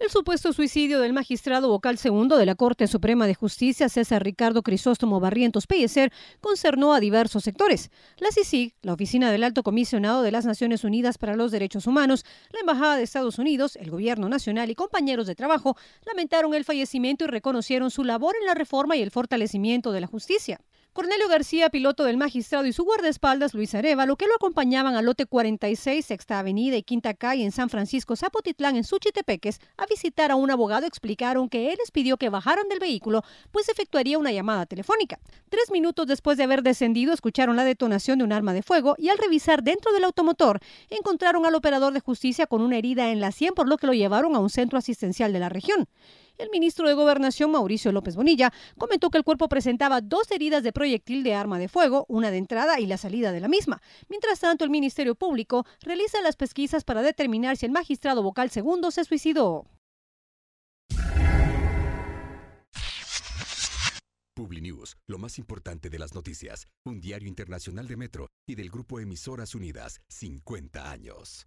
El supuesto suicidio del magistrado vocal segundo de la Corte Suprema de Justicia, César Ricardo Crisóstomo Barrientos Pellecer, concernó a diversos sectores. La CICIG, la Oficina del Alto Comisionado de las Naciones Unidas para los Derechos Humanos, la Embajada de Estados Unidos, el Gobierno Nacional y compañeros de trabajo lamentaron el fallecimiento y reconocieron su labor en la reforma y el fortalecimiento de la justicia. Cornelio García, piloto del magistrado, y su guardaespaldas Luis lo que lo acompañaban al lote 46, Sexta Avenida y Quinta Calle en San Francisco, Zapotitlán, en Suchitepeques, a visitar a un abogado, explicaron que él les pidió que bajaran del vehículo, pues efectuaría una llamada telefónica. Tres minutos después de haber descendido, escucharon la detonación de un arma de fuego y al revisar dentro del automotor, encontraron al operador de justicia con una herida en la sien, por lo que lo llevaron a un centro asistencial de la región el ministro de Gobernación, Mauricio López Bonilla, comentó que el cuerpo presentaba dos heridas de proyectil de arma de fuego, una de entrada y la salida de la misma. Mientras tanto, el Ministerio Público realiza las pesquisas para determinar si el magistrado vocal segundo se suicidó. PubliNews, lo más importante de las noticias, un diario internacional de Metro y del grupo Emisoras Unidas, 50 años.